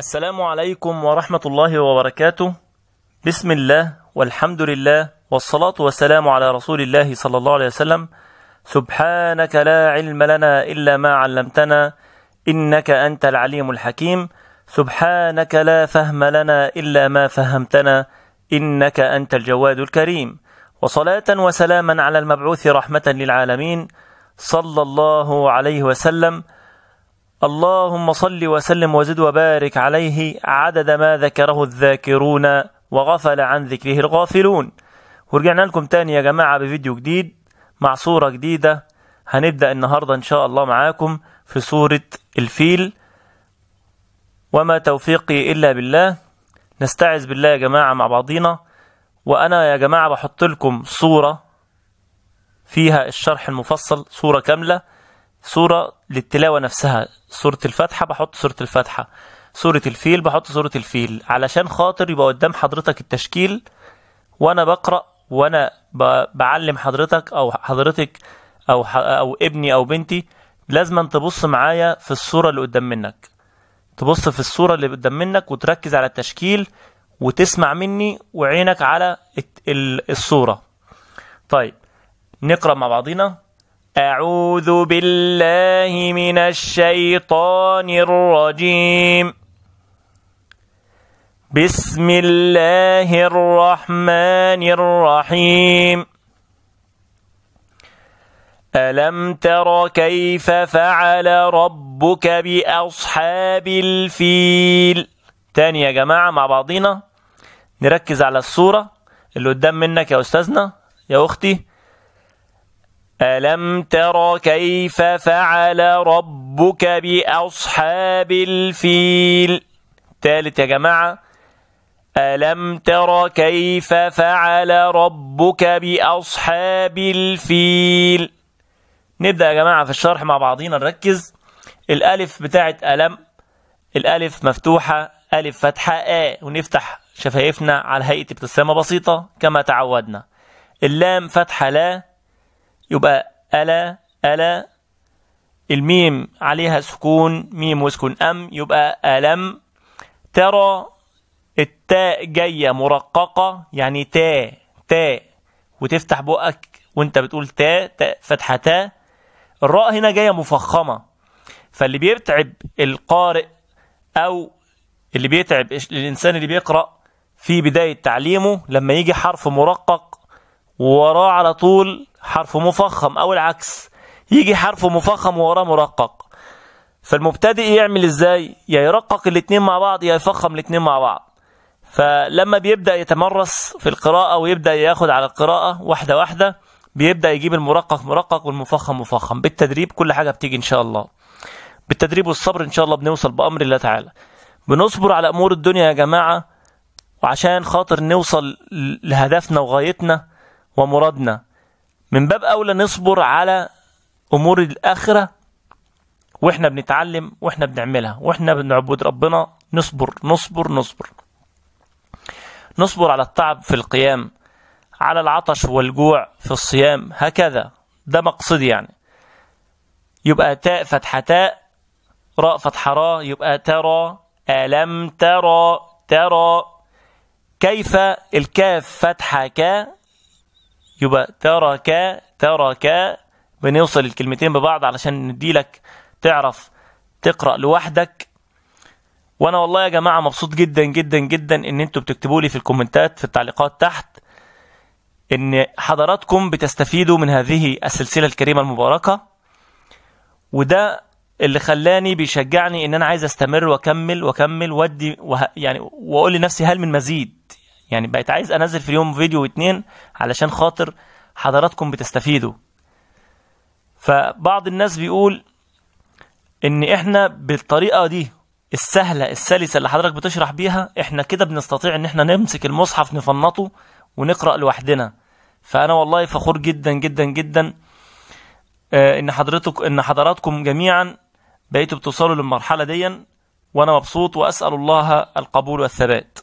السلام عليكم ورحمة الله وبركاته بسم الله والحمد لله والصلاة والسلام على رسول الله صلى الله عليه وسلم سبحانك لا علم لنا إلا ما علمتنا إنك أنت العليم الحكيم سبحانك لا فهم لنا إلا ما فهمتنا إنك أنت الجواد الكريم وصلاة وسلاما على المبعوث رحمة للعالمين صلى الله عليه وسلم اللهم صل وسلم وزد وبارك عليه عدد ما ذكره الذاكرون وغفل عن ذكره الغافلون ورجعنا لكم تاني يا جماعة بفيديو جديد مع صورة جديدة هنبدأ النهاردة إن شاء الله معاكم في صورة الفيل وما توفيقي إلا بالله نستعذ بالله يا جماعة مع بعضينا وأنا يا جماعة بحط لكم صورة فيها الشرح المفصل صورة كاملة صورة للتلاوة نفسها سورة الفاتحة بحط سورة الفاتحة سورة الفيل بحط سورة الفيل علشان خاطر يبقى قدام حضرتك التشكيل وانا بقرأ وانا بعلم حضرتك او حضرتك او او ابني او بنتي لازم تبص معايا في الصورة اللي قدام منك تبص في الصورة اللي قدام منك وتركز على التشكيل وتسمع مني وعينك على الصورة طيب نقرأ مع بعضينا أعوذ بالله من الشيطان الرجيم بسم الله الرحمن الرحيم ألم تر كيف فعل ربك بأصحاب الفيل تاني يا جماعة مع بعضينا نركز على الصورة اللي قدام منك يا أستاذنا يا أختي ألم تر كيف فعل ربك بأصحاب الفيل تالت يا جماعة ألم تر كيف فعل ربك بأصحاب الفيل نبدأ يا جماعة في الشرح مع بعضينا نركز الألف بتاعت ألم الألف مفتوحة ألف فتحة آ ونفتح شفايفنا على هيئة ابتسامة بسيطة كما تعودنا اللام فتحة لا يبقى ألا ألا الميم عليها سكون ميم وسكون أم يبقى ألم ترى التاء جاية مرققة يعني تاء تاء وتفتح بقك وانت بتقول تاء تاء فتحة تاء الراء هنا جاية مفخمة فاللي بيتعب القارئ أو اللي بيتعب الإنسان اللي بيقرأ في بداية تعليمه لما يجي حرف مرقق وراه على طول حرف مفخم أو العكس يجي حرف مفخم ووراه مرقق فالمبتدئ يعمل ازاي يا يرقق الاتنين مع بعض يا يفخم الاتنين مع بعض فلما بيبدا يتمرس في القراءه ويبدا ياخد على القراءه واحده واحده بيبدا يجيب المرقق مرقق والمفخم مفخم بالتدريب كل حاجه بتيجي ان شاء الله بالتدريب والصبر ان شاء الله بنوصل بامر الله تعالى بنصبر على امور الدنيا يا جماعه وعشان خاطر نوصل لهدفنا وغايتنا ومرادنا من باب أولى نصبر على أمور الآخرة وإحنا بنتعلم وإحنا بنعملها وإحنا بنعبد ربنا نصبر نصبر نصبر نصبر على التعب في القيام على العطش والجوع في الصيام هكذا ده مقصدي يعني يبقى تاء فتحة تاء راء فتحة راء يبقى ترى ألم ترى ترى كيف الكاف فتحة كا يبقى ترك ترك بنوصل الكلمتين ببعض علشان نديلك تعرف تقرا لوحدك وانا والله يا جماعه مبسوط جدا جدا جدا ان انتوا بتكتبوا لي في الكومنتات في التعليقات تحت ان حضراتكم بتستفيدوا من هذه السلسله الكريمه المباركه وده اللي خلاني بيشجعني ان انا عايز استمر واكمل واكمل وادي يعني واقول لنفسي هل من مزيد يعني بقيت عايز انزل في اليوم فيديو واتنين علشان خاطر حضراتكم بتستفيدوا فبعض الناس بيقول ان احنا بالطريقه دي السهله السلسه اللي حضرتك بتشرح بيها احنا كده بنستطيع ان احنا نمسك المصحف نفنطه ونقرا لوحدنا فانا والله فخور جدا جدا جدا آه، ان حضرتك ان حضراتكم جميعا بقيتوا بتوصلوا للمرحله دي وانا مبسوط واسال الله القبول والثبات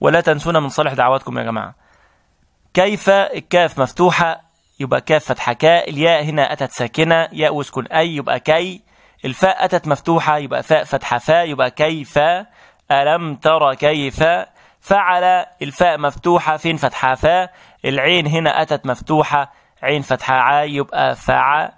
ولا تنسونا من صالح دعواتكم يا جماعة كيف الكاف مفتوحة يبقى كاف فتحة كاء الياء هنا أتت ساكنة ياء وسكن أي يبقى كي الفاء أتت مفتوحة يبقى فاء فتحة فاء يبقى كيف ألم ترى كيف فعل الفاء مفتوحة فين فتحة فاء العين هنا أتت مفتوحة عين فتحة ع يبقى فع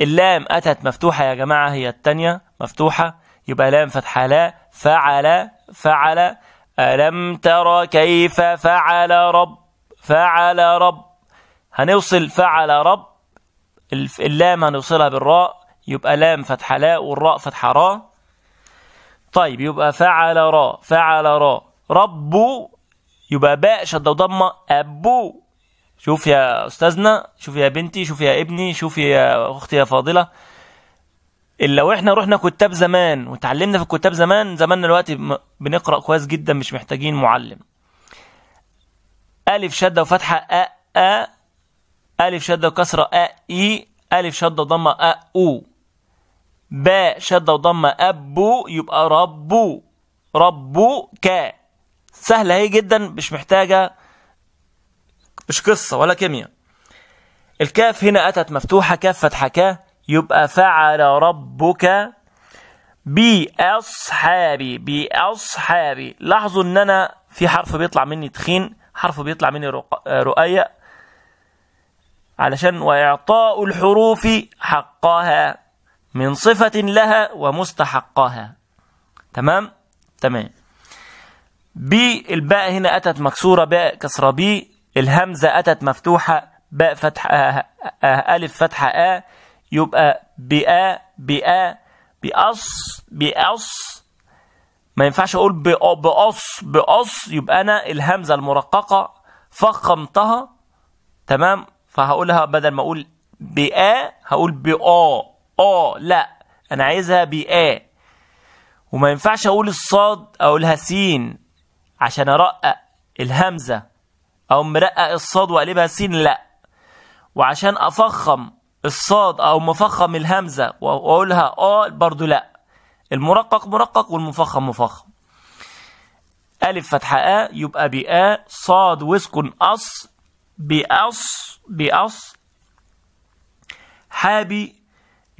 اللام أتت مفتوحة يا جماعة هي الثانيه مفتوحة يبقى لام فتحة لا فعل فعل ألم تر كيف فعل رب فعل رب هنوصل فعل رب اللام هنوصلها بالراء يبقى لام فتح لاء والراء فتح راء طيب يبقى فعل راء فعل راء رب يبقى باء شدة وضمة أبو شوف يا أستاذنا شوف يا بنتي شوف يا ابني شوف يا أختي يا فاضلة الا احنا رحنا كتاب زمان وتعلمنا في الكتاب زمان زماننا دلوقتي بنقرا كويس جدا مش محتاجين معلم الف شده وفتحه أ أ الف شده وكسره أ إي الف شده وضمه أ أو باء شده وضمه أبو يبقى ربو ربو ك سهله هي جدا مش محتاجه مش قصه ولا كيمياء الكاف هنا اتت مفتوحه كاف فتحه كا يبقى فعل ربك بأصحابي بأصحابي لاحظوا ان انا في حرف بيطلع مني تخين حرف بيطلع مني رؤية علشان وإعطاء الحروف حقها من صفة لها ومستحقها تمام تمام بي الباء هنا أتت مكسورة باء كسرة بي الهمزة أتت مفتوحة باء فتحة ألف فتحة آ يبقى بأ بأ بأص بأص ما ينفعش أقول بأص بأص يبقى أنا الهمزة المرققة فخمتها تمام فهقولها بدل ما أقول بأ هقول بأ أ لا أنا عايزها بأ وما ينفعش أقول الصاد أقولها سين عشان أرقق الهمزة أو مرقق الصاد وأقلبها سين لا وعشان أفخم الصاد او مفخم الهمزه واقولها اه برضو لا المرقق مرقق والمفخم مفخم ألف فتحة آ يبقى ا صاد وسكن أص بأص بأص حابي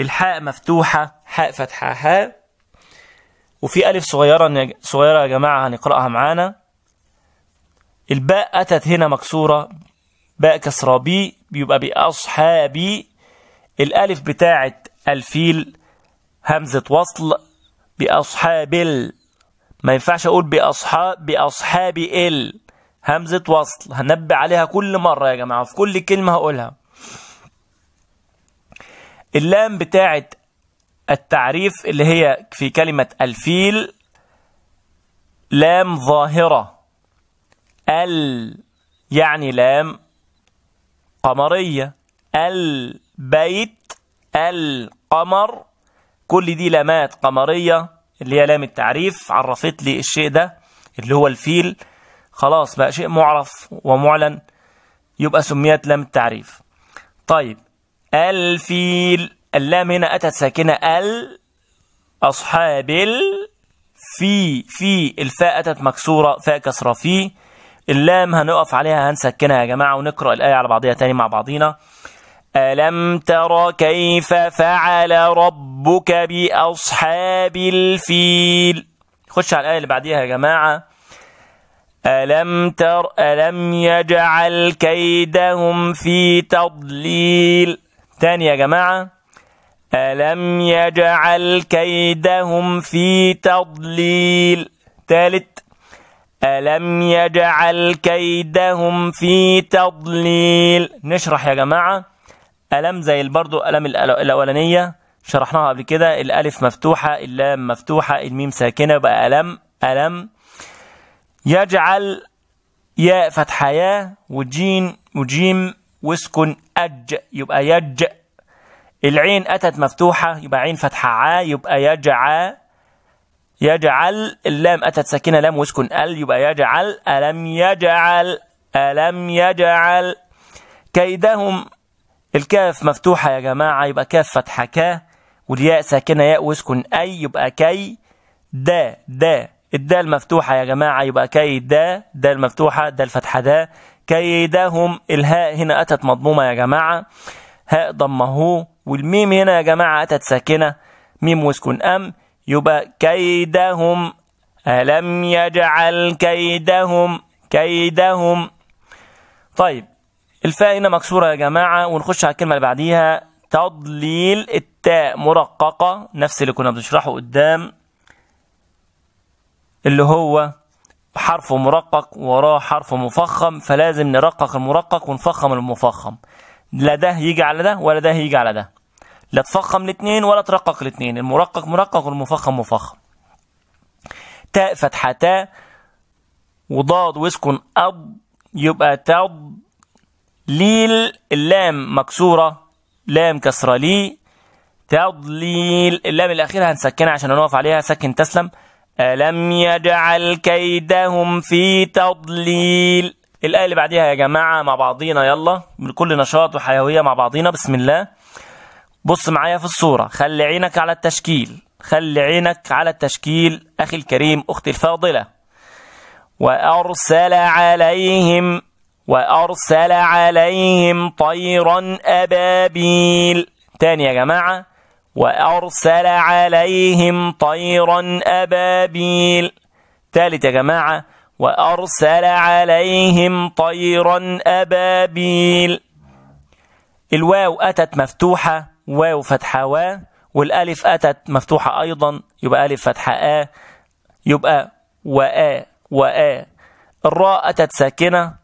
الحاء مفتوحة حاء فتحة حاء وفي ألف صغيرة صغيرة يا جماعة هنقرأها معانا الباء أتت هنا مكسورة باء كسرة بي بيبقى بأصحابي الألف بتاعة الفيل همزة وصل بأصحاب ال ما ينفعش أقول بأصحاب بأصحاب ال همزة وصل هنبه عليها كل مرة يا جماعة في كل كلمة هقولها اللام بتاعة التعريف اللي هي في كلمة الفيل لام ظاهرة ال يعني لام قمرية ال بيت القمر كل دي لامات قمرية اللي هي لام التعريف عرفت لي الشيء ده اللي هو الفيل خلاص بقى شيء معرف ومعلن يبقى سميت لام التعريف طيب الفيل اللام هنا أتت ساكنة ال أصحاب ال في في الفاء أتت مكسورة فاء كسرة في اللام هنقف عليها هنسكنها يا جماعة ونقرأ الآية على بعضها تاني مع بعضينا ألم تر كيف فعل ربك بأصحاب الفيل خش على الآية اللي بعديها يا جماعة ألم تر ألم يجعل كيدهم في تضليل تاني يا جماعة ألم يجعل كيدهم في تضليل تالت ألم يجعل كيدهم في تضليل نشرح يا جماعة الام زي برضو الام الاولانيه شرحناها قبل كده الالف مفتوحه اللام مفتوحه الميم ساكنه بقى الم الم يجعل ياء فتحه ياء وجين وجيم واسكن اج يبقى يج العين اتت مفتوحه يبقى عين فتحه ع يبقى يجع يجعل اللام اتت ساكنه لام واسكن ال يبقى يجعل الم يجعل الم يجعل كيدهم الكاف مفتوحة يا جماعة يبقى كاف فتحة كا والياء ساكنة ياء واسكن أي يبقى كي دا دا الدال مفتوحة يا جماعة يبقى كي دا دال مفتوحة دال فتحة دا كيدهم الهاء هنا أتت مضمومة يا جماعة هاء ضمه والميم هنا يا جماعة أتت ساكنة ميم وسكن أم يبقى كيدهم ألم يجعل كيدهم كيدهم طيب الفاء هنا مكسورة يا جماعة ونخش على الكلمة اللي بعديها تضليل التاء مرققة نفس اللي كنا بنشرحه قدام اللي هو حرف مرقق وراه حرف مفخم فلازم نرقق المرقق ونفخم المفخم لا ده يجي على ده ولا ده يجي على ده لا تفخم الاثنين ولا ترقق الاثنين المرقق مرقق والمفخم مفخم تاء فتحة تاء وضاد واسكن اب يبقى تض ليل اللام مكسورة لام كسرة لي تضليل اللام الأخيرة هنسكنها عشان نقف عليها سكن تسلم ألم يجعل كيدهم في تضليل الآية اللي بعديها يا جماعة مع بعضينا يلا بكل نشاط وحيوية مع بعضينا بسم الله بص معايا في الصورة خلي عينك على التشكيل خلي عينك على التشكيل أخي الكريم أختي الفاضلة وأرسل عليهم وأرسل عليهم طيرا أبابيل تاني يا جماعة وأرسل عليهم طيرا أبابيل تالت يا جماعة وأرسل عليهم طيرا أبابيل الواو أتت مفتوحة واو فتحة وا والألف أتت مفتوحة أيضا يبقى ألف فتحة آ يبقى وآ وآ الراء أتت ساكنة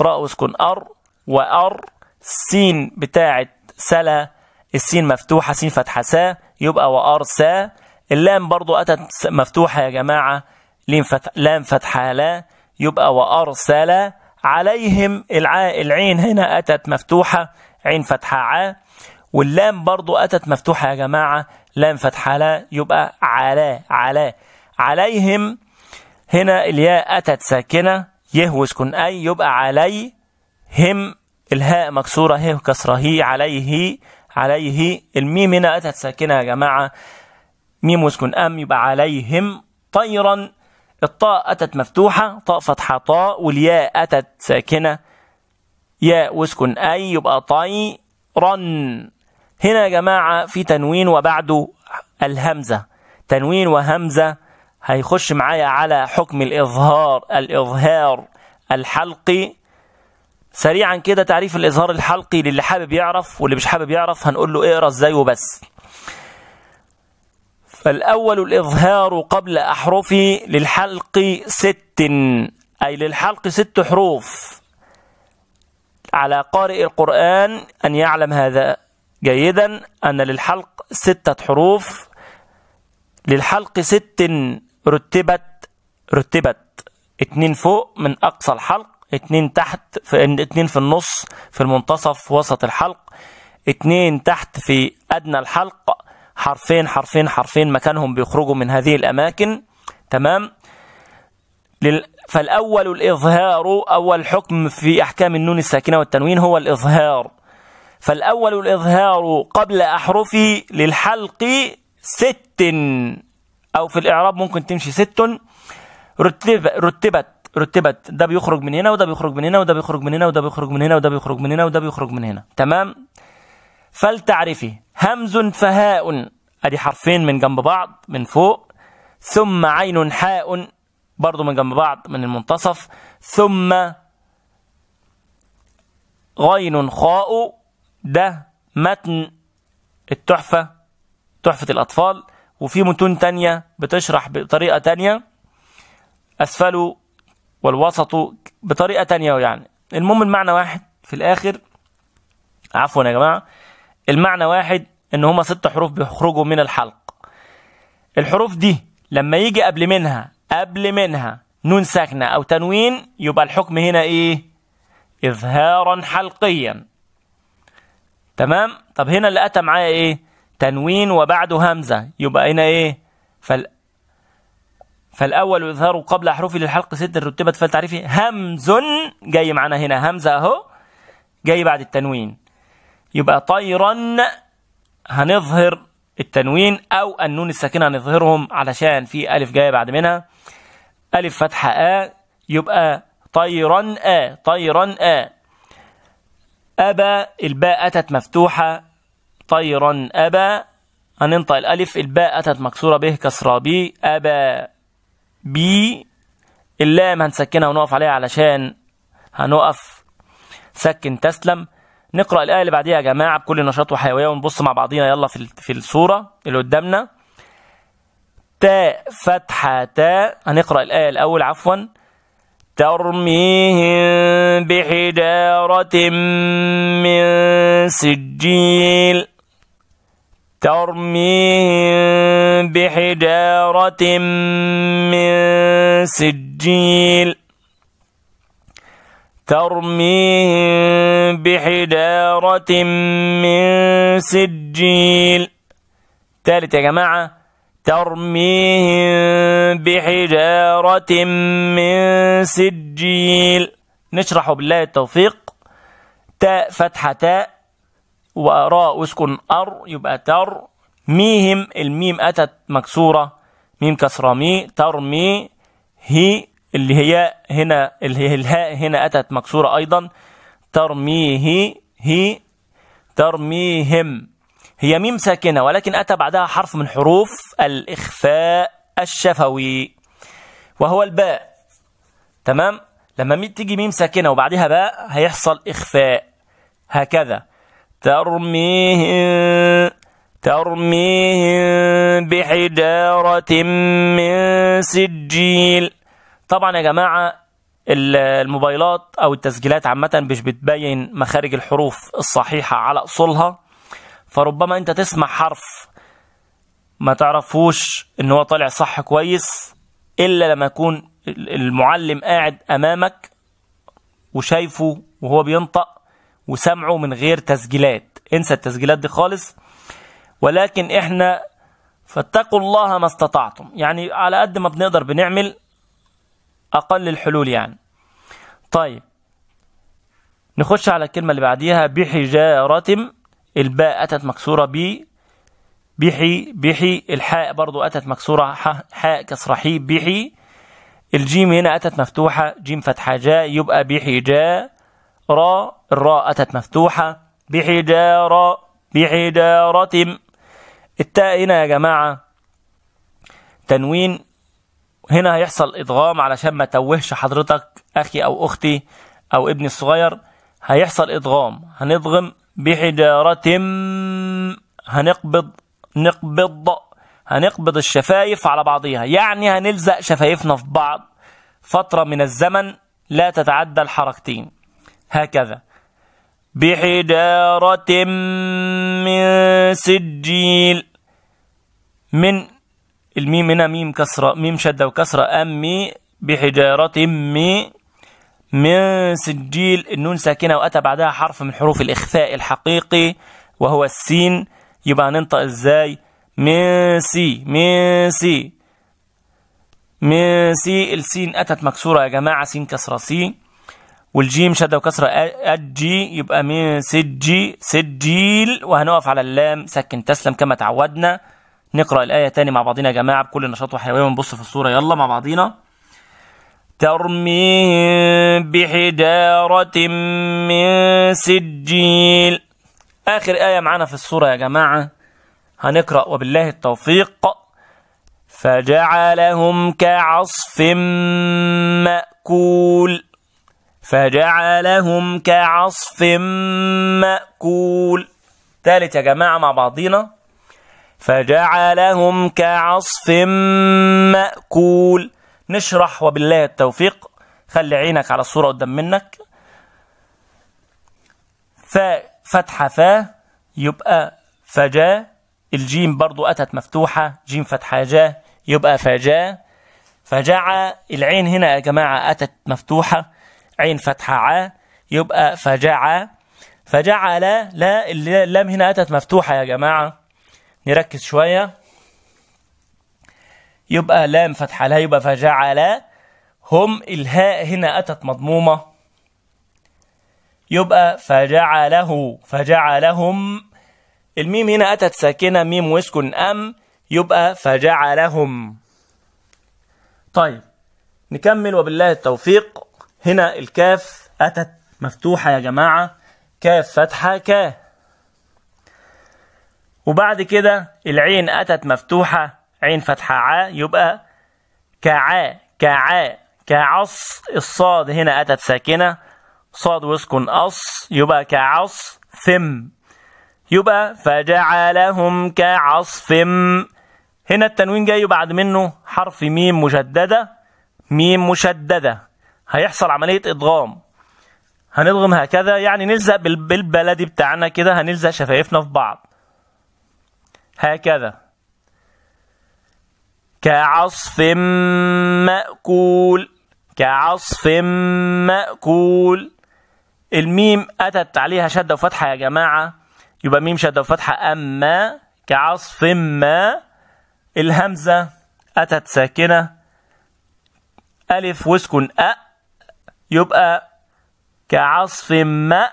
راء وسكون ار وار سين بتاعه سلا السين مفتوحه سين فتحه سا يبقى وار سا اللام برضو اتت مفتوحه يا جماعه لام فتح لام فتحه لا يبقى وار سلا عليهم العين هنا اتت مفتوحه عين فتحه ع واللام برضو اتت مفتوحه يا جماعه لام فتحه لا يبقى على على عليهم هنا الياء اتت ساكنه يه وسكن أي يبقى علي هم الهاء مكسورة هي كسرة هي عليه عليه الميم هنا أتت ساكنة يا جماعة ميم وسكن أم يبقى عليهم طيرا الطاء أتت مفتوحة طاء فتحة طاء والياء أتت ساكنة ياء وسكن أي يبقى طيرا هنا يا جماعة في تنوين وبعده الهمزة تنوين وهمزة هيخش معايا على حكم الإظهار الإظهار الحلقي سريعا كده تعريف الإظهار الحلقي للي حابب يعرف واللي مش حابب يعرف هنقول له اقرا ازاي وبس فالأول الإظهار قبل أحرفي للحلق ست أي للحلق ست حروف على قارئ القرآن أن يعلم هذا جيدا أن للحلق ستة حروف للحلق ست رتبت رتبت اتنين فوق من أقصى الحلق اتنين تحت في اتنين في النص في المنتصف وسط الحلق اتنين تحت في أدنى الحلق حرفين حرفين حرفين مكانهم بيخرجوا من هذه الأماكن تمام فالأول الإظهار أول حكم في أحكام النون الساكنة والتنوين هو الإظهار فالأول الإظهار قبل أحرف للحلق ست أو في الإعراب ممكن تمشي ست رتب رتبت رتبت ده بيخرج من هنا وده بيخرج من هنا وده بيخرج من هنا وده بيخرج من هنا وده بيخرج من هنا وده بيخرج من هنا تمام فلتعرفي همز فهاء ادي حرفين من جنب بعض من فوق ثم عين حاء برضو من جنب بعض من المنتصف ثم غين خاء ده متن التحفة تحفة الأطفال وفي متون تانية بتشرح بطريقة تانية أسفله والوسط بطريقة تانية يعني المهم المعنى واحد في الآخر عفوا يا جماعة المعنى واحد إن هما ست حروف بيخرجوا من الحلق الحروف دي لما يجي قبل منها قبل منها نون ساكنة أو تنوين يبقى الحكم هنا إيه؟ إظهارا حلقيا تمام؟ طب هنا اللي أتى معايا إيه؟ تنوين وبعده همزة يبقى هنا إيه فال فالأول يظهر قبل أحرفه للحلق ست رتبت فالتعريفي همز جاي معنا هنا همزة أهو جاي بعد التنوين يبقى طيرا هنظهر التنوين أو النون الساكنة هنظهرهم علشان في ألف جاية بعد منها ألف فتحة آ يبقى طيرا آ طيرا آ أبا الباء أتت مفتوحة طيرا أبا هننطق الألف الباء أتت مكسورة به كسرة بي أبا بي اللام هنسكنها ونقف عليها علشان هنقف سكن تسلم نقرأ الآية اللي بعديها يا جماعة بكل نشاط وحيوية ونبص مع بعضينا يلا في في الصورة اللي قدامنا تاء فتحة تاء هنقرأ الآية الأول عفوا ترميهم بحجارة من سجيل ترميهم بحجارة من سجيل ترميهم بحجارة من سجيل ثالث يا جماعة ترميهم بحجارة من سجيل نشرح بالله التوفيق تاء فتحة تاء وراء اسكن ار يبقى تر ميهم الميم اتت مكسوره ميم كسره مي ترمي هي اللي هي هنا اللي هي الهاء هنا اتت مكسوره ايضا ترميه هي ترميهم هي ميم ساكنه ولكن اتى بعدها حرف من حروف الاخفاء الشفوي وهو الباء تمام لما تيجي ميم ساكنه وبعدها باء هيحصل اخفاء هكذا ترميهم ترميهم بحجارة من سجيل طبعا يا جماعة الموبايلات أو التسجيلات عامة مش بتبين مخارج الحروف الصحيحة على أصولها فربما أنت تسمع حرف ما تعرفوش إن هو طالع صح كويس إلا لما يكون المعلم قاعد أمامك وشايفه وهو بينطق وسمعه من غير تسجيلات انسى التسجيلات دي خالص ولكن احنا فاتقوا الله ما استطعتم يعني على قد ما بنقدر بنعمل اقل الحلول يعني طيب نخش على الكلمه اللي بعديها بحجاره الباء اتت مكسوره ب بحي بحي الحاء برضو اتت مكسوره حاء كسره حي بحي الجيم هنا اتت مفتوحه جيم فتحه جاء يبقى بحجاره را الراء أتت مفتوحة بحجارة بحجارة التاء هنا يا جماعة تنوين هنا هيحصل إدغام علشان ما توهش حضرتك أخي أو أختي أو ابني الصغير هيحصل إدغام هنضغم بحجارة هنقبض نقبض هنقبض الشفايف على بعضها يعني هنلزق شفايفنا في بعض فترة من الزمن لا تتعدى الحركتين هكذا بحجارة من سجيل من الميم هنا ميم كسرة ميم شدة وكسرة أمي بحجارة مي من سجيل النون ساكنة وأتى بعدها حرف من حروف الإخفاء الحقيقي وهو السين يبقى هننطق إزاي من سي من سي من سي السين أتت مكسورة يا جماعة سين كسرة سي والجيم شده وكسره اجي يبقى مين سجي سجيل وهنقف على اللام سكن تسلم كما تعودنا نقرا الايه تاني مع بعضينا يا جماعه بكل نشاط وحيويه ونبص في الصوره يلا مع بعضينا ترميهم بحجارة من سجيل آخر آية معانا في الصورة يا جماعة هنقرأ وبالله التوفيق فجعلهم كعصف مأكول فجعلهم كعصف مأكول ثالث يا جماعة مع بعضينا فجعلهم كعصف مأكول نشرح وبالله التوفيق خلي عينك على الصورة قدام منك ففتحة فا يبقى فجا الجيم برضو أتت مفتوحة جيم فتحة جا يبقى فجا فجع العين هنا يا جماعة أتت مفتوحة عين فتحة ع يبقى فجع فجعل لا اللام هنا أتت مفتوحة يا جماعة نركز شوية يبقى لام فتحة لا يبقى فجعل هم الهاء هنا أتت مضمومة يبقى فجعله فجعلهم الميم هنا أتت ساكنة ميم ويسكن أم يبقى فجعلهم طيب نكمل وبالله التوفيق هنا الكاف أتت مفتوحة يا جماعة كاف فتحة كا وبعد كده العين أتت مفتوحة عين فتحة ع يبقى كعاء كعاء كعص الصاد هنا أتت ساكنة صاد وسكن أص يبقى كعص ثم يبقى فجعلهم كعصف هنا التنوين جاي بعد منه حرف ميم مشددة ميم مشددة هيحصل عملية إضغام هنضغم هكذا يعني نلزق بالبلدي بتاعنا كده هنلزق شفايفنا في بعض هكذا كعصف مأكول كعصف مأكول الميم أتت عليها شدة وفتحة يا جماعة يبقى ميم شدة وفتحة أما كعصف ما الهمزة أتت ساكنة ألف واسكن أ يبقى كعصف ما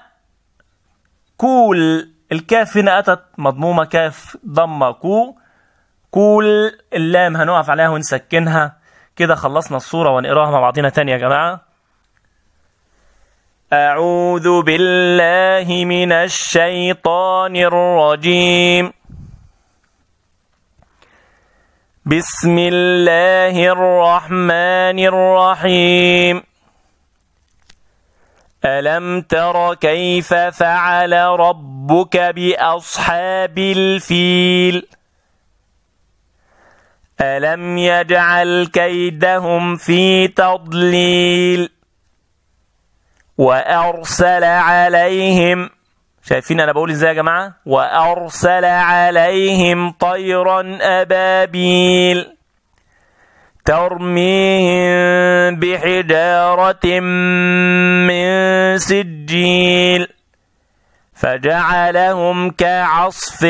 كول الكاف هنا أتت مضمومة كاف ضمة كو كول اللام هنقف عليها ونسكنها كده خلصنا الصورة ونقراها مع بعضنا تاني يا جماعة أعوذ بالله من الشيطان الرجيم بسم الله الرحمن الرحيم ألم تر كيف فعل ربك بأصحاب الفيل ألم يجعل كيدهم في تضليل وأرسل عليهم شايفين أنا بقول إزاي يا جماعة وأرسل عليهم طيرا أبابيل ترميهم بحجارة من سجيل فجعلهم كعصف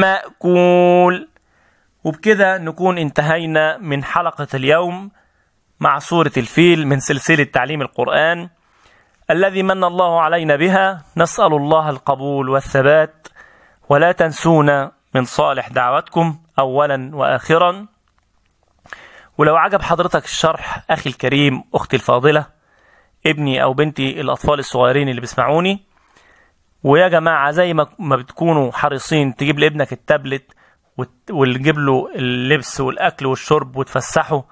مأكول وبكده نكون انتهينا من حلقة اليوم مع سورة الفيل من سلسلة تعليم القرآن الذي من الله علينا بها نسأل الله القبول والثبات ولا تنسونا من صالح دعوتكم أولا وآخرا ولو عجب حضرتك الشرح أخي الكريم أختي الفاضلة ابني أو بنتي الأطفال الصغيرين اللي بيسمعوني ويا جماعة زي ما بتكونوا حريصين تجيب لابنك التابلت وتجيب له اللبس والأكل والشرب وتفسحه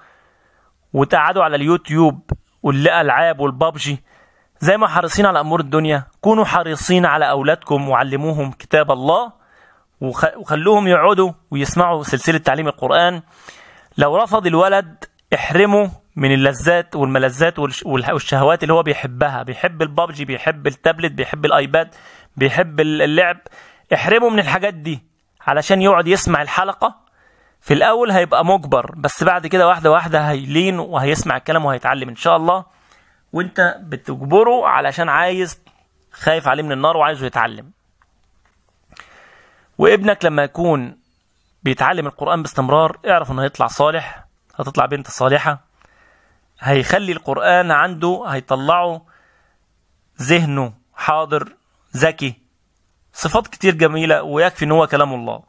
وتقعدوا على اليوتيوب والألعاب والبابجي زي ما حريصين على أمور الدنيا كونوا حريصين على أولادكم وعلموهم كتاب الله وخلوهم يقعدوا ويسمعوا سلسلة تعليم القرآن لو رفض الولد احرمه من اللذات والملذات والشهوات اللي هو بيحبها بيحب البابجي بيحب التابلت بيحب الايباد بيحب اللعب احرمه من الحاجات دي علشان يقعد يسمع الحلقه في الاول هيبقى مجبر بس بعد كده واحده واحده هيلين وهيسمع الكلام وهيتعلم ان شاء الله وانت بتجبره علشان عايز خايف عليه من النار وعايزه يتعلم وابنك لما يكون بيتعلم القرآن باستمرار اعرف انه هيطلع صالح هتطلع بنت صالحة هيخلي القرآن عنده هيطلعه ذهنه حاضر ذكي صفات كتير جميلة ويكفي ان هو كلام الله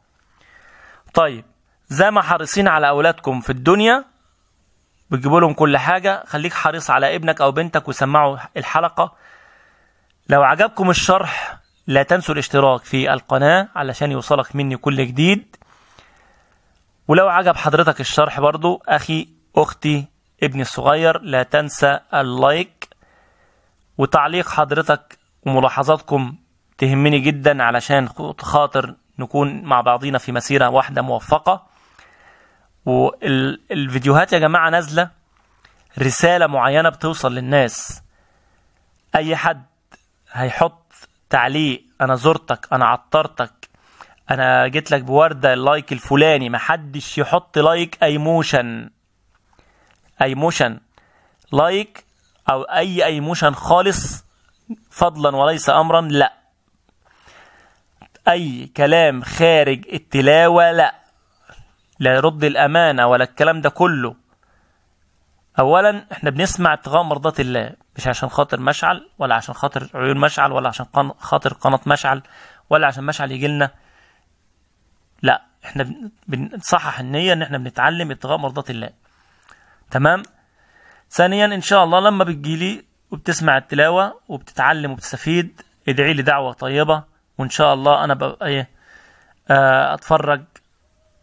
طيب زي ما حريصين على اولادكم في الدنيا بتجيبوا لهم كل حاجة خليك حريص على ابنك او بنتك وسمعوا الحلقة لو عجبكم الشرح لا تنسوا الاشتراك في القناة علشان يوصلك مني كل جديد ولو عجب حضرتك الشرح برضو أخي أختي ابني الصغير لا تنسى اللايك وتعليق حضرتك وملاحظاتكم تهمني جدا علشان خاطر نكون مع بعضينا في مسيرة واحدة موفقة والفيديوهات يا جماعة نازلة رسالة معينة بتوصل للناس أي حد هيحط تعليق أنا زرتك أنا عطرتك انا جيت لك بورده اللايك الفلاني محدش يحط لايك ايموشن ايموشن لايك او اي ايموشن خالص فضلا وليس امرا لا اي كلام خارج التلاوه لا لا يرد الامانه ولا الكلام ده كله اولا احنا بنسمع ابتغاء مرضات الله مش عشان خاطر مشعل ولا عشان خاطر عيون مشعل ولا عشان خاطر قناه مشعل ولا عشان مشعل يجي لنا لا احنا بنصحح النية ان احنا بنتعلم ابتغاء مرضات الله تمام ثانيا ان شاء الله لما بتجيلي وبتسمع التلاوة وبتتعلم وبتستفيد ادعي لي دعوة طيبة وان شاء الله انا ببقى ايه آه، اتفرج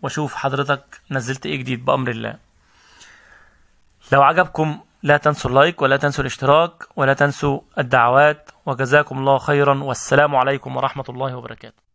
واشوف حضرتك نزلت ايه جديد بامر الله لو عجبكم لا تنسوا اللايك ولا تنسوا الاشتراك ولا تنسوا الدعوات وجزاكم الله خيرا والسلام عليكم ورحمة الله وبركاته